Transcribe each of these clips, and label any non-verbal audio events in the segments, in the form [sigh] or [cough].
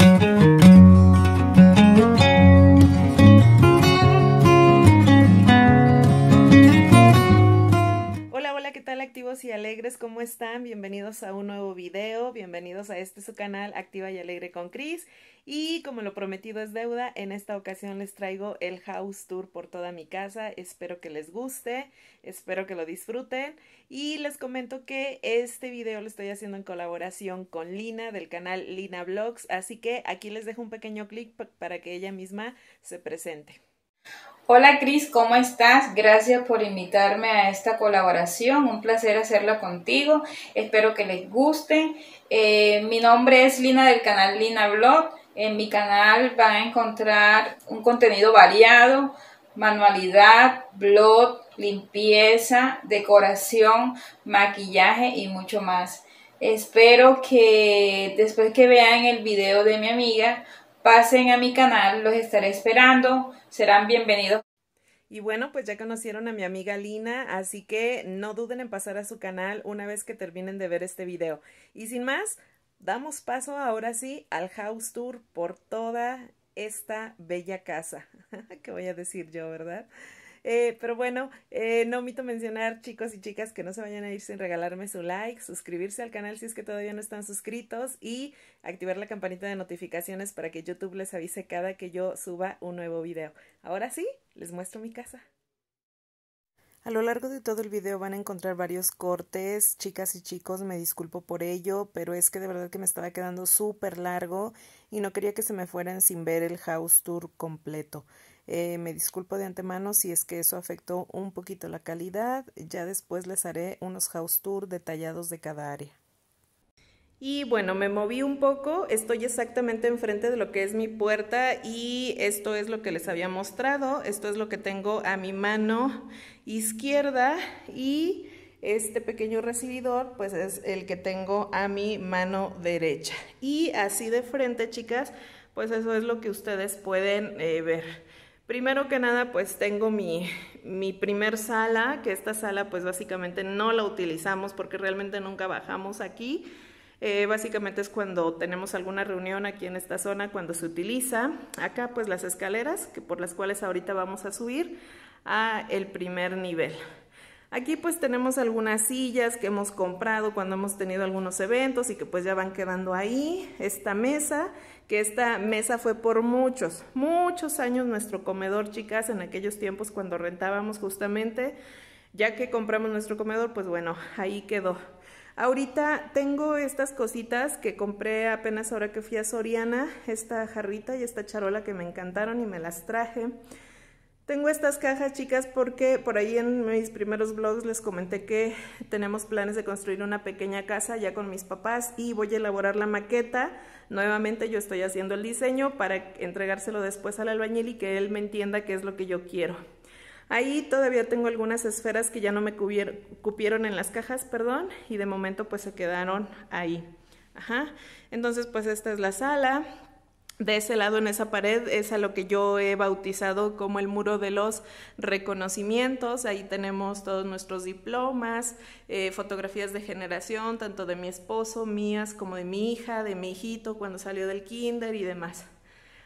Thank you. y alegres, ¿cómo están? Bienvenidos a un nuevo video, bienvenidos a este su canal Activa y Alegre con Cris. Y como lo prometido es deuda, en esta ocasión les traigo el house tour por toda mi casa. Espero que les guste, espero que lo disfruten. Y les comento que este video lo estoy haciendo en colaboración con Lina del canal Lina Vlogs, así que aquí les dejo un pequeño clic para que ella misma se presente. Hola Cris, ¿cómo estás? Gracias por invitarme a esta colaboración. Un placer hacerla contigo. Espero que les guste. Eh, mi nombre es Lina del canal Lina Blog. En mi canal van a encontrar un contenido variado, manualidad, blog, limpieza, decoración, maquillaje y mucho más. Espero que después que vean el video de mi amiga, pasen a mi canal, los estaré esperando, serán bienvenidos. Y bueno, pues ya conocieron a mi amiga Lina, así que no duden en pasar a su canal una vez que terminen de ver este video. Y sin más, damos paso ahora sí al house tour por toda esta bella casa. [laughs] ¿Qué voy a decir yo, verdad? Eh, pero bueno, eh, no omito mencionar, chicos y chicas, que no se vayan a ir sin regalarme su like, suscribirse al canal si es que todavía no están suscritos y activar la campanita de notificaciones para que YouTube les avise cada que yo suba un nuevo video. Ahora sí, les muestro mi casa. A lo largo de todo el video van a encontrar varios cortes, chicas y chicos, me disculpo por ello, pero es que de verdad que me estaba quedando súper largo y no quería que se me fueran sin ver el house tour completo. Eh, me disculpo de antemano si es que eso afectó un poquito la calidad. Ya después les haré unos house tour detallados de cada área. Y bueno, me moví un poco, estoy exactamente enfrente de lo que es mi puerta y esto es lo que les había mostrado, esto es lo que tengo a mi mano izquierda y este pequeño recibidor pues es el que tengo a mi mano derecha. Y así de frente, chicas, pues eso es lo que ustedes pueden eh, ver. Primero que nada, pues tengo mi, primer sala, que esta sala pues básicamente no la utilizamos porque realmente nunca bajamos aquí. Eh, básicamente es cuando tenemos alguna reunión aquí en esta zona, cuando se utiliza. Acá pues las escaleras que por las cuales ahorita vamos a subir a el primer nivel. Aquí pues tenemos algunas sillas que hemos comprado cuando hemos tenido algunos eventos y que pues ya van quedando ahí. Esta mesa, que esta mesa fue por muchos, muchos años nuestro comedor, chicas, en aquellos tiempos cuando rentábamos justamente. Ya que compramos nuestro comedor, pues bueno, ahí quedó. Ahorita tengo estas cositas que compré apenas ahora que fui a Soriana, esta jarrita y esta charola que me encantaron y me las traje. Tengo estas cajas, chicas, porque por ahí en mis primeros blogs les comenté que tenemos planes de construir una pequeña casa ya con mis papás y voy a elaborar la maqueta. Nuevamente yo estoy haciendo el diseño para entregárselo después al albañil y que él me entienda qué es lo que yo quiero. Ahí todavía tengo algunas esferas que ya no me cupieron en las cajas, perdón, y de momento pues se quedaron ahí. Ajá. Entonces pues esta es la sala, de ese lado en esa pared es a lo que yo he bautizado como el muro de los reconocimientos. Ahí tenemos todos nuestros diplomas, eh, fotografías de generación, tanto de mi esposo, mías, como de mi hija, de mi hijito cuando salió del kinder y demás.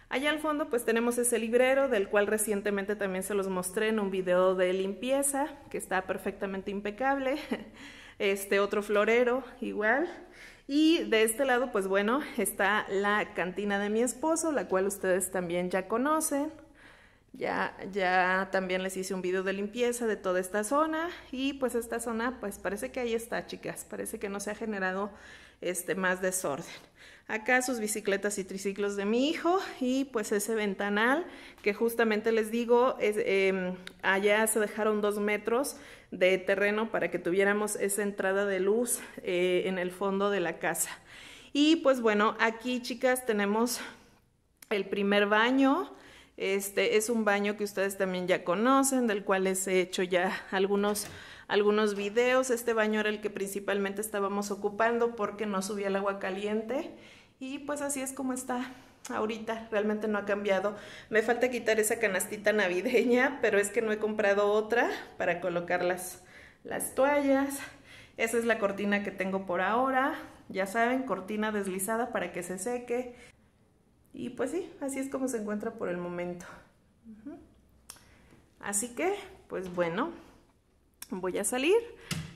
Allá al fondo pues tenemos ese librero del cual recientemente también se los mostré en un video de limpieza que está perfectamente impecable. [laughs] Este otro florero igual y de este lado, pues bueno, está la cantina de mi esposo, la cual ustedes también ya conocen. Ya, ya también les hice un video de limpieza de toda esta zona y pues esta zona pues parece que ahí está chicas, parece que no se ha generado este más desorden acá sus bicicletas y triciclos de mi hijo y pues ese ventanal que justamente les digo, es, em, allá se dejaron dos metros de terreno para que tuviéramos esa entrada de luz eh, en el fondo de la casa. Y pues bueno, aquí chicas tenemos el primer baño, este es un baño que ustedes también ya conocen, del cual les he hecho ya algunos, algunos videos. Este baño era el que principalmente estábamos ocupando porque no subía el agua caliente y pues así es como está ahorita, realmente no ha cambiado. Me falta quitar esa canastita navideña, pero es que no he comprado otra para colocar las, las toallas. Esa es la cortina que tengo por ahora. Ya saben, cortina deslizada para que se seque. Y pues sí, así es como se encuentra por el momento. Así que, pues bueno, voy a salir.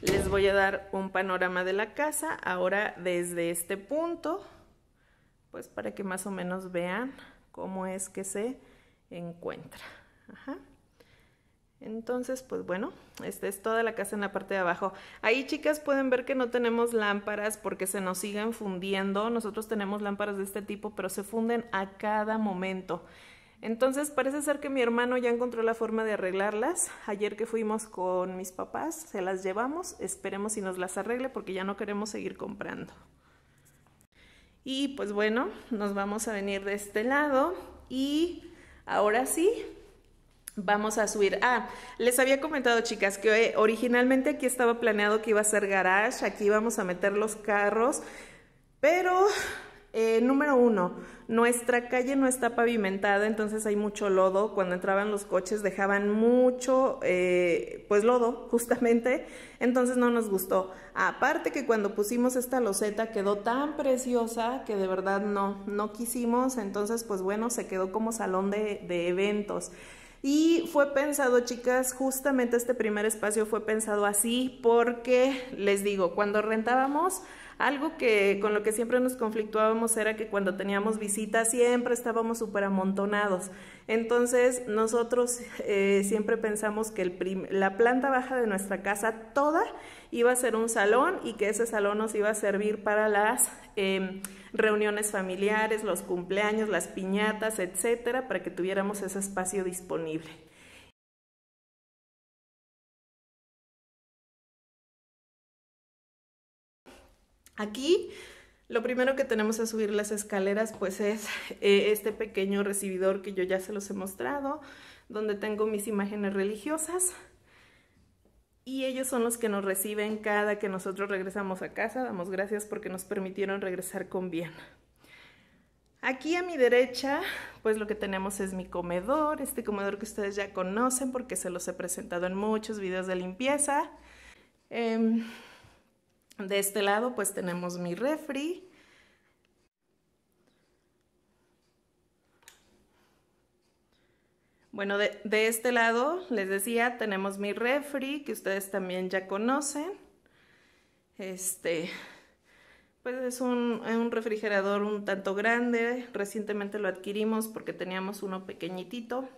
Les voy a dar un panorama de la casa ahora desde este punto pues para que más o menos vean cómo es que se encuentra. Entonces, pues bueno, esta es toda la casa en la parte de abajo. Ahí, chicas, pueden ver que no tenemos lámparas porque se nos siguen fundiendo. Nosotros tenemos lámparas de este tipo, pero se funden a cada momento. Entonces, parece ser que mi hermano ya encontró la forma de arreglarlas. Ayer que fuimos con mis papás, se las llevamos. Esperemos si nos las arregle porque ya no queremos seguir comprando. Y pues bueno, nos vamos a venir de este lado y ahora sí, Vamos a subir. Ah, les había comentado, chicas, que eh, originalmente aquí estaba planeado que iba a ser garage. Aquí vamos a meter los carros. Pero eh, número uno, nuestra calle no está pavimentada, entonces hay mucho lodo. Cuando entraban los coches dejaban mucho, eh, pues lodo, [laughs] justamente. Entonces no nos gustó. Aparte que cuando pusimos esta loseta quedó tan preciosa que de verdad no, no quisimos. Entonces, pues bueno, se quedó como salón de, de eventos. Y fue pensado, chicas, justamente este primer espacio fue pensado así porque, les digo, cuando rentábamos, algo que con lo que siempre nos conflictuábamos era que cuando teníamos visitas siempre estábamos súper amontonados. Entonces nosotros eh, siempre pensamos que el la planta baja de nuestra casa toda iba a ser un salón y que ese salón nos iba a servir para las... Em, reuniones familiares, los cumpleaños, las piñatas, etcétera, para que tuviéramos ese espacio disponible. Aquí lo primero que tenemos a subir las escaleras pues es eh, este pequeño recibidor que yo ya se los he mostrado, donde tengo mis imágenes religiosas y ellos son los que nos reciben cada que nosotros regresamos a casa. Damos gracias porque nos permitieron regresar con bien. Aquí a mi derecha, pues lo que tenemos es mi comedor, este comedor que ustedes ya conocen porque se los he presentado en muchos videos de limpieza. Em, de este lado pues tenemos mi refri, Bueno, de, este lado, les decía, tenemos mi refri, que ustedes también ya conocen. Este, pues es un, refrigerador un tanto grande. Recientemente lo adquirimos porque teníamos uno pequeñitito.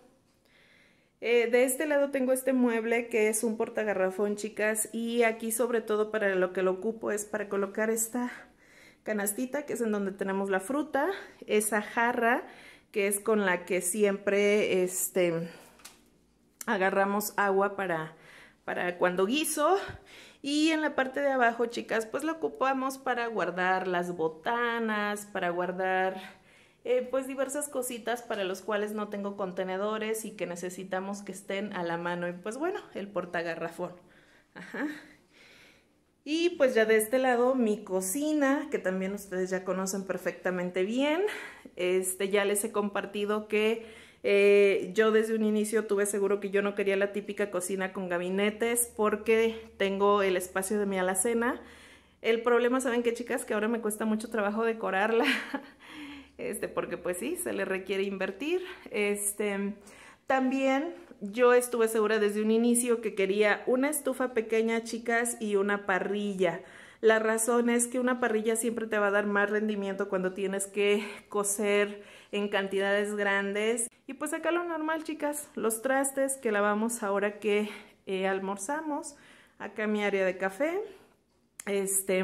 Eh, de este lado tengo este mueble que es un portagarrafón, chicas, y aquí sobre todo para lo que lo ocupo es para colocar esta canastita, que es en donde tenemos la fruta, esa jarra, que es con la que siempre este, agarramos agua para, para cuando guiso. Y en la parte de abajo, chicas, pues lo ocupamos para guardar las botanas, para guardar eh, pues diversas cositas para los cuales no tengo contenedores y que necesitamos que estén a la mano. Y pues bueno, el portagarrafón. Y pues ya de este lado mi cocina, que también ustedes ya conocen perfectamente bien. Este, ya les he compartido que eh, yo desde un inicio tuve seguro que yo no quería la típica cocina con gabinetes porque tengo el espacio de mi alacena. El problema, ¿saben qué, chicas? Que ahora me cuesta mucho trabajo decorarla. [laughs] Este, porque pues sí, se le requiere invertir. Este, también yo estuve segura desde un inicio que quería una estufa pequeña, chicas, y una parrilla. La razón es que una parrilla siempre te va a dar más rendimiento cuando tienes que coser en cantidades grandes. Y pues acá lo normal, chicas, los trastes que lavamos ahora que eh, almorzamos. Acá mi área de café. Este,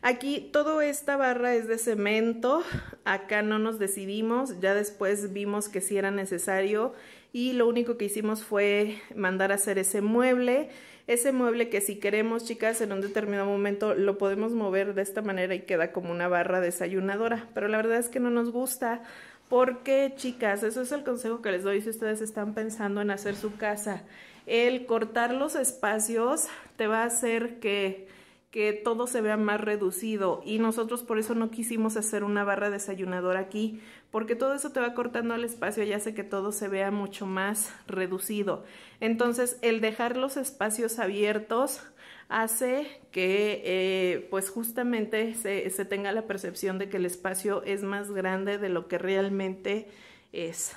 aquí toda esta barra es de cemento. Acá no nos decidimos. Ya después vimos que si sí era necesario. Y lo único que hicimos fue mandar a hacer ese mueble ese mueble que si queremos, chicas, en un determinado momento lo podemos mover de esta manera y queda como una barra desayunadora. Pero la verdad es que no nos gusta porque, chicas, eso es el consejo que les doy si ustedes están pensando en hacer su casa. El cortar los espacios te va a hacer que que todo se vea más reducido y nosotros por eso no quisimos hacer una barra desayunadora aquí porque todo eso te va cortando el espacio y hace que todo se vea mucho más reducido entonces el dejar los espacios abiertos hace que eh, pues justamente se, tenga la percepción de que el espacio es más grande de lo que realmente es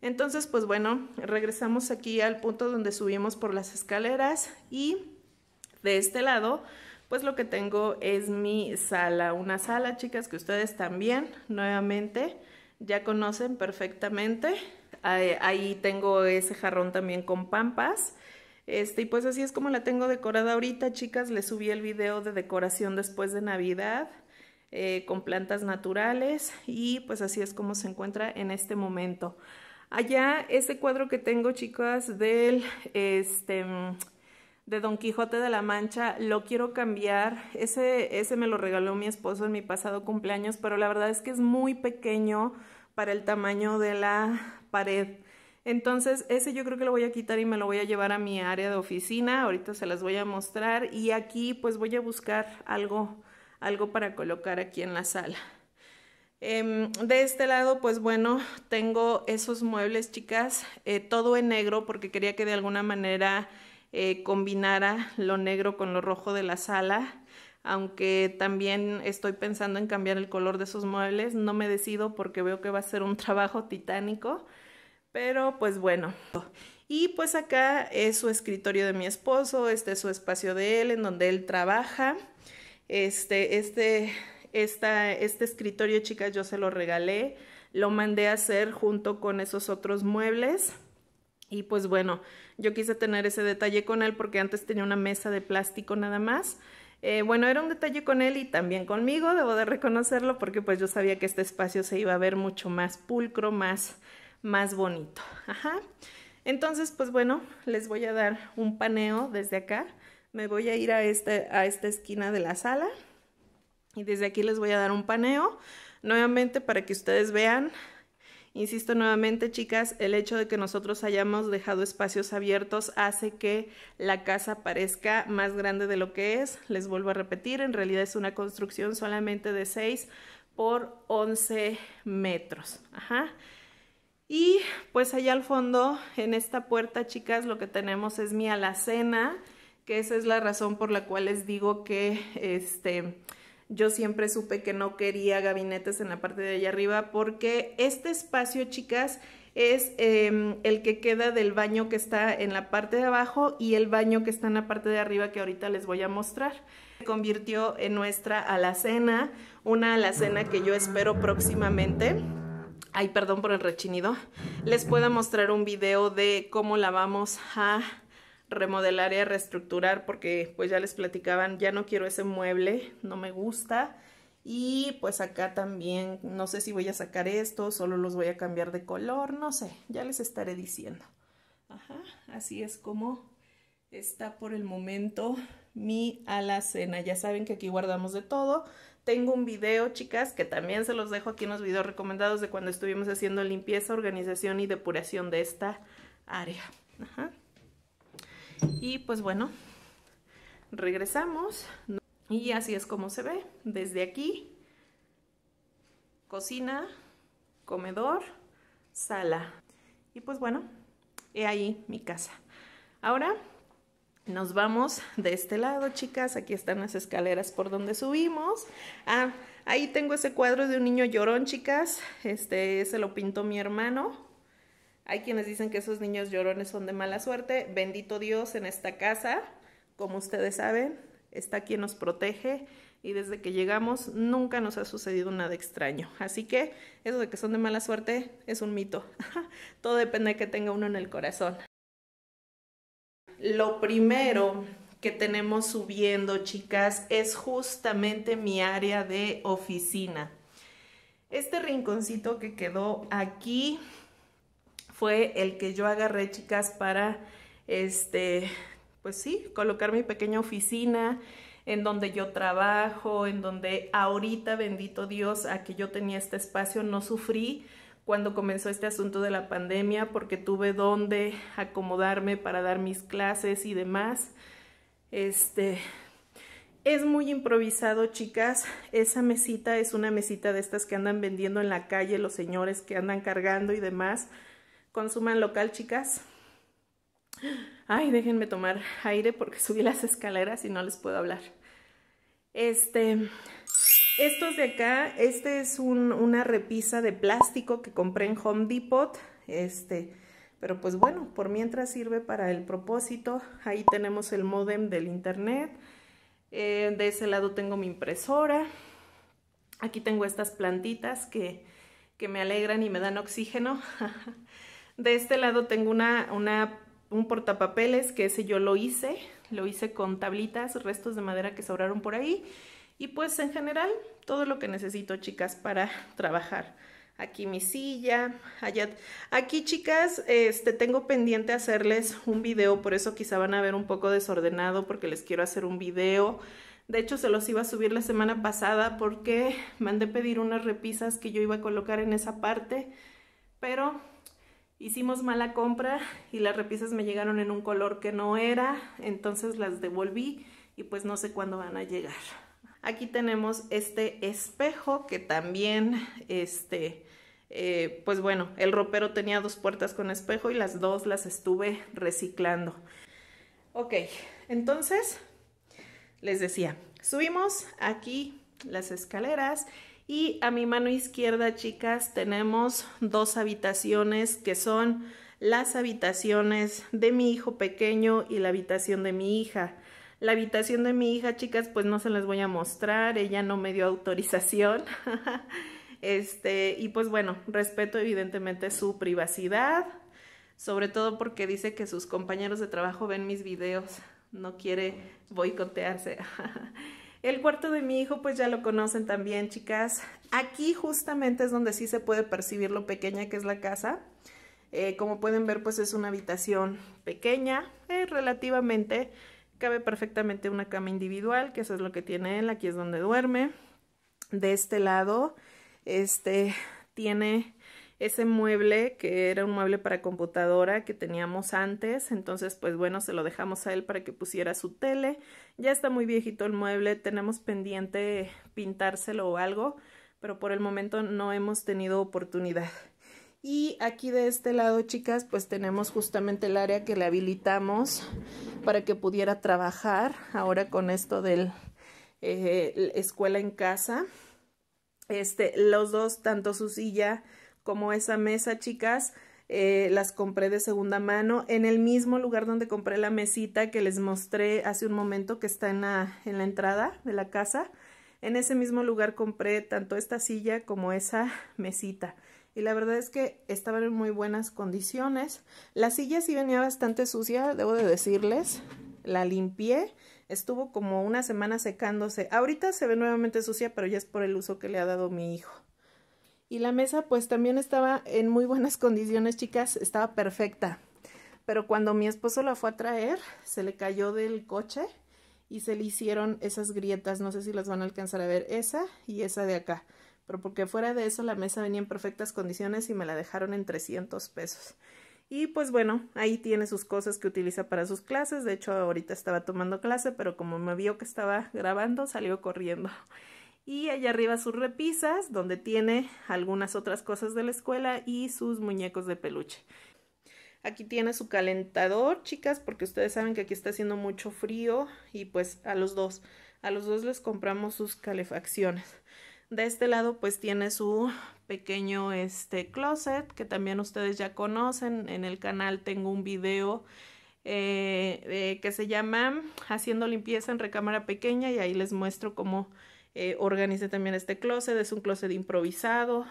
entonces pues bueno regresamos aquí al punto donde subimos por las escaleras y de este lado, pues lo que tengo es mi sala, una sala, chicas, que ustedes también, nuevamente, ya conocen perfectamente. Ahí tengo ese jarrón también con pampas. Este, y pues así es como la tengo decorada ahorita, chicas. Les subí el video de decoración después de Navidad eh, con plantas naturales. Y pues así es como se encuentra en este momento. Allá, ese cuadro que tengo, chicas, del... este de Don Quijote de la Mancha, lo quiero cambiar. Ese, ese me lo regaló mi esposo en mi pasado cumpleaños, pero la verdad es que es muy pequeño para el tamaño de la pared. Entonces ese yo creo que lo voy a quitar y me lo voy a llevar a mi área de oficina. Ahorita se las voy a mostrar y aquí pues voy a buscar algo, algo para colocar aquí en la sala. Em, de este lado, pues bueno, tengo esos muebles, chicas, eh, todo en negro porque quería que de alguna manera eh, combinara lo negro con lo rojo de la sala, aunque también estoy pensando en cambiar el color de esos muebles, no me decido porque veo que va a ser un [laughs] trabajo titánico, pero pues bueno. Y pues acá es su escritorio de mi esposo, este es su espacio de él, en donde él trabaja. Este, este, esta, este escritorio, chicas, yo se lo regalé, lo mandé a hacer junto con esos otros muebles. Y pues bueno, yo quise tener ese detalle con él porque antes tenía una mesa de plástico nada más. Eh, bueno, era un detalle con él y también conmigo, debo de reconocerlo, porque pues yo sabía que este espacio se iba a ver mucho más pulcro, más, más bonito. Ajá. Entonces, pues bueno, les voy a dar un paneo desde acá. Me voy a ir a, este, a esta esquina de la sala y desde aquí les voy a dar un paneo, nuevamente para que ustedes vean Insisto nuevamente, chicas, el hecho de que nosotros hayamos dejado espacios abiertos hace que la casa parezca más grande de lo que es. Les vuelvo a repetir, en realidad es una construcción solamente de 6 por 11 metros. Ajá. Y pues allá al fondo, en esta puerta, chicas, lo que tenemos es mi alacena, que esa es la razón por la cual les digo que este yo siempre supe que no quería gabinetes en la parte de allá arriba porque este espacio, chicas, es em, el que queda del baño que está en la parte de abajo y el baño que está en la parte de arriba que ahorita les voy a mostrar. Se convirtió en nuestra alacena, una alacena que yo espero próximamente. Ay, perdón por el rechinido. Les pueda mostrar un video de cómo la vamos a remodelar y reestructurar porque pues ya les platicaban, ya no quiero ese mueble, no me gusta. Y pues acá también, no sé si voy a sacar esto, solo los voy a cambiar de color, no sé, ya les estaré diciendo. Ajá, así es como está por el momento mi alacena. Ya saben que aquí guardamos de todo. Tengo un video, chicas, que también se los dejo aquí en los videos recomendados de cuando estuvimos haciendo limpieza, organización y depuración de esta área. Ajá. Y pues bueno, regresamos y así es como se ve desde aquí. Cocina, comedor, sala. Y pues bueno, he ahí mi casa. Ahora nos vamos de este lado, chicas. Aquí están las escaleras por donde subimos. Ah, ahí tengo ese cuadro de un niño llorón, chicas. Este se lo pintó mi hermano. Hay quienes dicen que esos niños llorones son de mala suerte. Bendito Dios en esta casa, como ustedes saben, está quien nos protege y desde que llegamos nunca nos ha sucedido nada extraño. Así que eso de que son de mala suerte es un mito. [laughs] Todo depende de que tenga uno en el corazón. Lo primero que tenemos subiendo, chicas, es justamente mi área de oficina. Este rinconcito que quedó aquí fue el que yo agarré, chicas, para, este, pues sí, colocar mi pequeña oficina en donde yo trabajo, en donde ahorita, bendito Dios, a que yo tenía este espacio, no sufrí cuando comenzó este asunto de la pandemia porque tuve donde acomodarme para dar mis clases y demás. Este es muy improvisado, chicas. Esa mesita es una mesita de estas que andan vendiendo en la calle los señores que andan cargando y demás. Consuman local, chicas. Ay, déjenme tomar aire porque subí las escaleras y no les puedo hablar. Este, estos de acá, este es una repisa de plástico que compré en Home Depot. Este, pero pues bueno, por mientras sirve para el propósito. Ahí tenemos el modem del internet. Eh, de ese lado tengo mi impresora. Aquí tengo estas plantitas que, que me alegran y me dan oxígeno. [laughs] De este lado tengo una, un portapapeles que ese yo lo hice, lo hice con tablitas, restos de madera que sobraron por ahí. Y pues en general todo lo que necesito chicas para trabajar. Aquí mi silla, allá. Aquí chicas, este, tengo pendiente hacerles un video, por eso quizá van a ver un poco desordenado porque les quiero hacer un video. De hecho se los iba a subir la semana pasada porque mandé pedir unas repisas que yo iba a colocar en esa parte, pero hicimos mala compra y las repisas me llegaron en un color que no era, entonces las devolví y pues no sé cuándo van a llegar. Aquí tenemos este espejo que también, este, eh, pues bueno, el ropero tenía dos puertas con espejo y las dos las estuve reciclando. Ok, entonces les decía, subimos aquí las escaleras y a mi mano izquierda, chicas, tenemos dos habitaciones que son las habitaciones de mi hijo pequeño y la habitación de mi hija. La habitación de mi hija, chicas, pues no se les voy a mostrar, ella no me dio autorización. [laughs] este, y pues bueno, respeto evidentemente su privacidad, sobre todo porque dice que sus compañeros de trabajo ven mis videos, no quiere boicotearse. [laughs] El cuarto de mi hijo, pues ya lo conocen también, chicas. Aquí justamente es donde sí se puede percibir lo pequeña que es la casa. Eh, como pueden ver, pues es una habitación pequeña, eh, relativamente. Cabe perfectamente una cama individual, que eso es lo que tiene él. Aquí es donde duerme. De este lado, este tiene ese mueble que era un mueble para computadora que teníamos antes, entonces pues bueno, se lo dejamos a él para que pusiera su tele. Ya está muy viejito el mueble, tenemos pendiente pintárselo o algo, pero por el momento no hemos tenido oportunidad. Y aquí de este lado, chicas, pues tenemos justamente el área que le habilitamos para que pudiera trabajar ahora con esto del eh, escuela en casa. Este, los dos, tanto su silla como esa mesa, chicas. Eh, las compré de segunda mano en el mismo lugar donde compré la mesita que les mostré hace un momento que está en la, en la entrada de la casa. En ese mismo lugar compré tanto esta silla como esa mesita. Y la verdad es que estaban en muy buenas condiciones. La silla sí venía bastante sucia, debo de decirles. La limpié. Estuvo como una semana secándose. Ahorita se ve nuevamente sucia, pero ya es por el uso que le ha dado mi hijo. Y la mesa pues también estaba en muy buenas [laughs] condiciones, chicas, estaba perfecta. Pero cuando mi esposo la fue a traer, se le cayó del coche y se le hicieron esas grietas, no sé si las van a alcanzar a ver, esa y esa de acá. Pero porque fuera de eso la mesa venía en perfectas condiciones y me la dejaron en 300 pesos. Y pues bueno, ahí tiene sus cosas que utiliza para sus clases. De hecho, ahorita estaba tomando clase, pero como me vio que estaba grabando, salió corriendo. Y allá arriba sus repisas, donde tiene algunas otras cosas de la escuela y sus muñecos de peluche. Aquí tiene su calentador, chicas, porque ustedes saben que aquí está haciendo mucho frío y pues a los dos, a los dos les compramos sus calefacciones. De este lado pues tiene su pequeño este closet que también ustedes ya conocen. En el canal tengo un video eh, eh, que se llama Haciendo limpieza en recámara pequeña y ahí les muestro cómo eh, organicé también este closet, es un closet improvisado.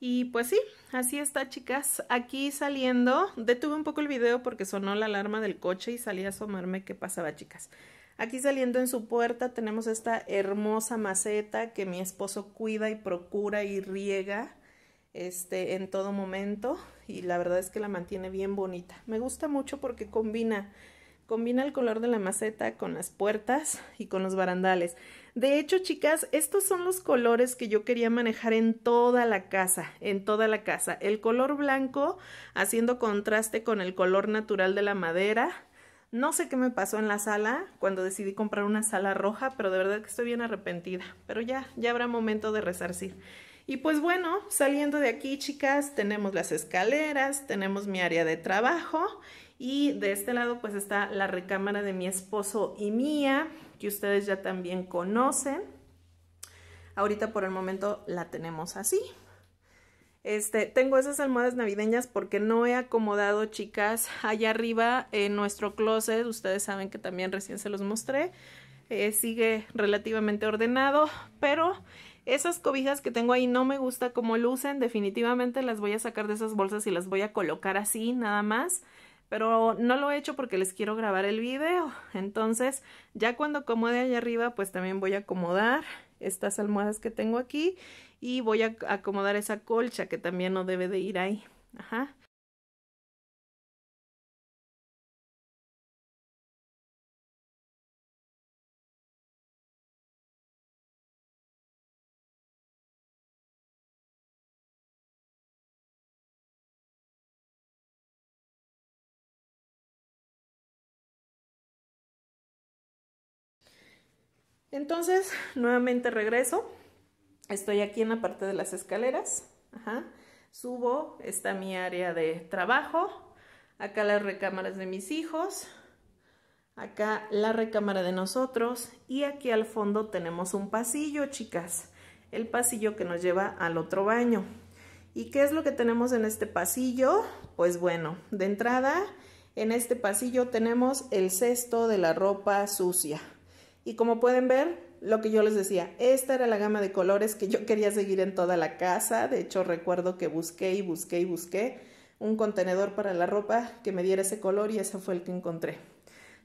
Y pues sí, así está chicas, aquí saliendo, detuve un poco el video porque sonó la alarma del coche y salí a asomarme qué pasaba chicas. Aquí saliendo en su puerta tenemos esta hermosa maceta que mi esposo cuida y procura y riega este, en todo momento y la verdad es que la mantiene bien bonita. Me gusta mucho porque combina Combina el color de la maceta con las puertas y con los barandales. De hecho, chicas, estos son los colores que yo quería manejar en toda la casa, en toda la casa. El color blanco haciendo contraste con el color natural de la madera. No sé qué me pasó en la sala cuando decidí comprar una sala roja, pero de verdad que estoy bien arrepentida. Pero ya, ya habrá momento de resarcir. Y pues bueno, saliendo de aquí, chicas, tenemos las escaleras, tenemos mi área de trabajo y de este lado pues está la recámara de mi esposo y mía, que ustedes ya también conocen. Ahorita por el momento la tenemos así. Este, tengo esas almohadas navideñas porque no he acomodado, chicas, allá arriba en nuestro closet. Ustedes saben que también recién se los mostré. Eh, sigue relativamente ordenado, pero esas cobijas que tengo ahí no me gusta cómo lucen. Definitivamente las voy a sacar de esas bolsas y las voy a colocar así, nada más pero no lo he hecho porque les quiero grabar el video. Entonces, ya cuando acomode allá arriba, pues también voy a acomodar estas almohadas que tengo aquí y voy a acomodar esa colcha que también no debe de ir ahí. Ajá. Entonces, [laughs] nuevamente regreso. Estoy aquí en la parte de las escaleras. Ajá. Subo, está mi área de trabajo. Acá las recámaras de mis hijos. Acá la recámara de nosotros. Y aquí al fondo tenemos un pasillo, chicas. El pasillo que nos lleva al otro baño. ¿Y qué es lo que tenemos en este pasillo? Pues bueno, de entrada, en este pasillo tenemos el cesto de la ropa sucia. Y como pueden ver, lo que yo les decía, esta era la gama de colores que yo quería seguir en toda la casa. De hecho, recuerdo que busqué y busqué y busqué un contenedor para la ropa que me diera ese color y ese fue el que encontré.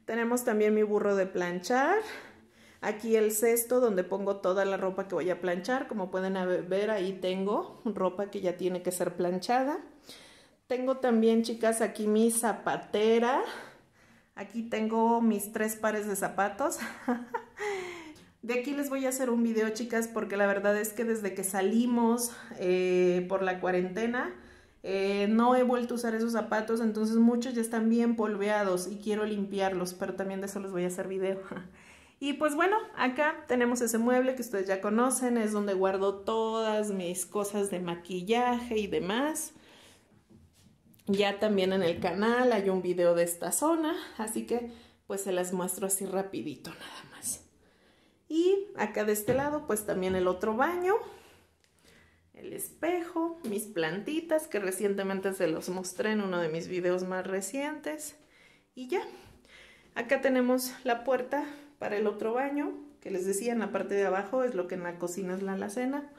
Tenemos también mi burro de planchar. Aquí el cesto donde pongo toda la ropa que voy a planchar. Como pueden ver, ahí tengo ropa que ya tiene que ser planchada. Tengo también, chicas, aquí mi zapatera Aquí tengo mis tres pares de zapatos. [laughs] De aquí les voy a hacer un video, chicas, porque la verdad es que desde que salimos eh, por la cuarentena, eh, no he vuelto a usar esos zapatos, entonces muchos ya están bien polveados y quiero limpiarlos, pero también de eso les voy a hacer video. [laughs] Y pues bueno, acá tenemos ese mueble que ustedes ya conocen, es donde guardo todas mis cosas de maquillaje y demás. Ya también en el canal hay un video de esta zona, así que pues se las muestro así rapidito nada más. Y acá de este lado pues también el otro baño, el espejo, mis plantitas que recientemente se los mostré en uno de mis videos más recientes. Y ya, acá tenemos la puerta para el otro baño, que les decía en la parte de abajo es lo que en la cocina es la alacena.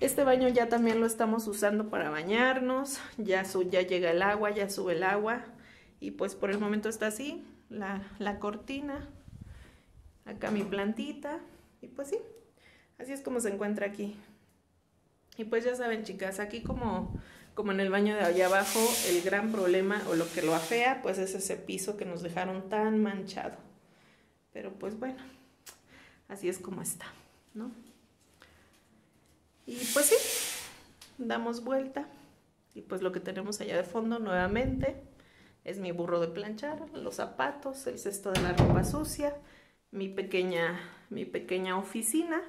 Este baño ya también lo estamos usando para bañarnos, ya, su, ya llega el agua, ya sube el agua y pues por el momento está así, la, cortina, acá mi plantita y pues sí, así es como se encuentra aquí. Y pues ya saben chicas, aquí como, como en el baño de allá abajo, el gran problema o lo que lo afea pues es ese piso que nos dejaron tan manchado. Pero pues bueno, así es como está, ¿no? Y pues sí, damos vuelta. Y pues lo que tenemos allá de fondo nuevamente es mi burro de planchar, los zapatos, el cesto de la ropa sucia, mi pequeña, mi pequeña oficina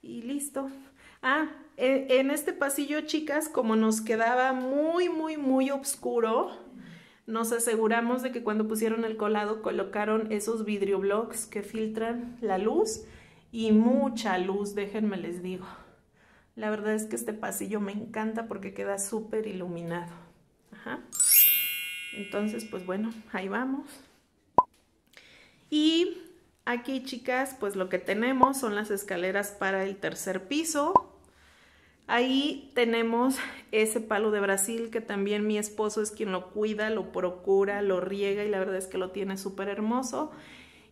y listo. Ah, e, en este pasillo, chicas, como nos quedaba muy, muy, muy oscuro, nos aseguramos de que cuando pusieron el colado colocaron esos vidrio blocks que filtran la luz y mucha luz, déjenme les digo. La verdad es que este pasillo me encanta porque queda súper iluminado. Entonces, pues bueno, ahí vamos. Y aquí, chicas, pues lo que tenemos son las escaleras para el tercer piso. Ahí tenemos ese palo de Brasil que también mi esposo es quien lo cuida, lo procura, lo riega y la verdad es que lo tiene súper hermoso.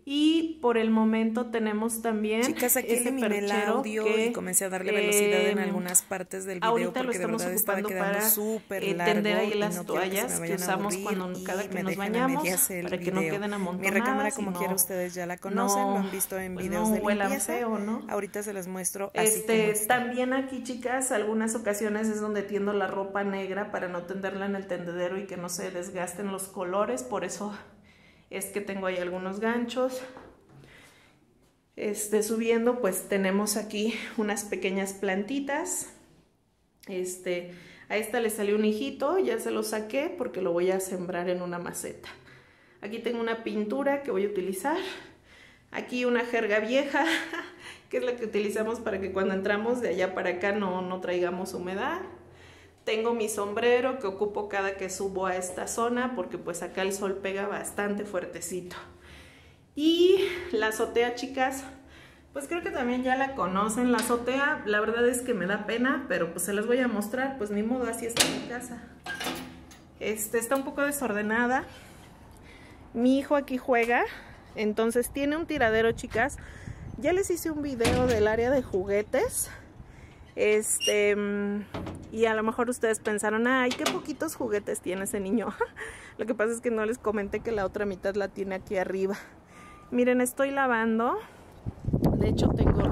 Y por el momento tenemos también. Chicas, aquí ese eliminé el audio que, y comencé a darle velocidad en em, algunas partes del video porque de verdad estaba quedando eh, Tender ahí las toallas que, usamos cuando cada que nos bañamos para que no queden amontonadas. Mi recámara, como quiera, ustedes ya la conocen, lo han visto en pues videos de limpieza. Feo, ¿no? Ahorita se las muestro este, También aquí, chicas, algunas ocasiones es donde tiendo la ropa negra para no tenderla en el tendedero y que no se desgasten los colores, por eso es que tengo ahí algunos ganchos. Este, subiendo pues tenemos aquí unas pequeñas plantitas. Este, a esta le salió un hijito, ya se lo saqué porque lo voy a sembrar en una maceta. Aquí tengo una pintura que voy a utilizar. Aquí una jerga vieja, [laughs] que es la que utilizamos para que cuando entramos de allá para acá no, no traigamos humedad. Tengo mi sombrero que ocupo cada que subo a esta zona porque pues acá el sol pega bastante fuertecito. Y la azotea, chicas, pues creo que también ya la conocen, la azotea. La verdad es que me da pena, pero pues se las voy a mostrar. Pues ni modo, así está mi casa. Este, está un poco desordenada. Mi hijo aquí juega, entonces tiene un tiradero, chicas. Ya les hice un video del área de juguetes. Este mm, y a lo mejor ustedes pensaron, ay, qué poquitos juguetes tiene ese niño. [laughs] lo que pasa es que no les comenté que la otra mitad la tiene aquí arriba. Miren, estoy lavando. De hecho, tengo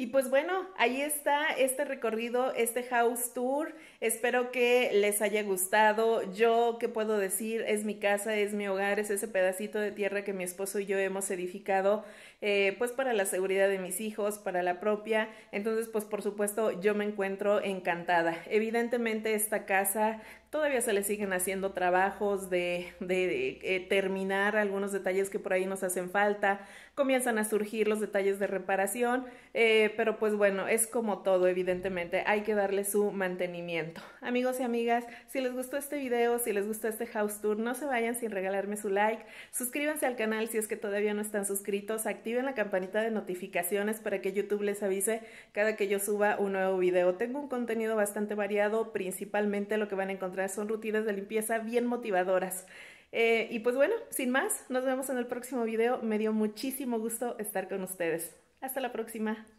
Y pues bueno, ahí está este recorrido, este house tour. Espero que les haya gustado. Yo, ¿qué puedo decir? Es mi casa, es mi hogar, es ese pedacito de tierra que mi esposo y yo hemos edificado, eh, pues para la seguridad de mis hijos, para la propia. Entonces, pues por supuesto, yo me encuentro encantada. Evidentemente, esta casa Todavía se le siguen haciendo trabajos de, eh, terminar algunos detalles que por ahí nos hacen falta, comienzan a surgir los detalles de reparación, eh, pero pues bueno, es como todo, evidentemente, hay que darle su mantenimiento. Amigos y amigas, si les gustó este video, si les gustó este house tour, no se vayan sin regalarme su like. Suscríbanse al canal si es que todavía no están suscritos. Activen la campanita de notificaciones para que YouTube les avise cada que yo suba un nuevo video. Tengo un contenido bastante variado, principalmente lo que van a encontrar son rutinas de limpieza bien motivadoras. Eh, y pues bueno, sin más, nos vemos en el próximo video. Me dio muchísimo gusto estar con ustedes. Hasta la próxima.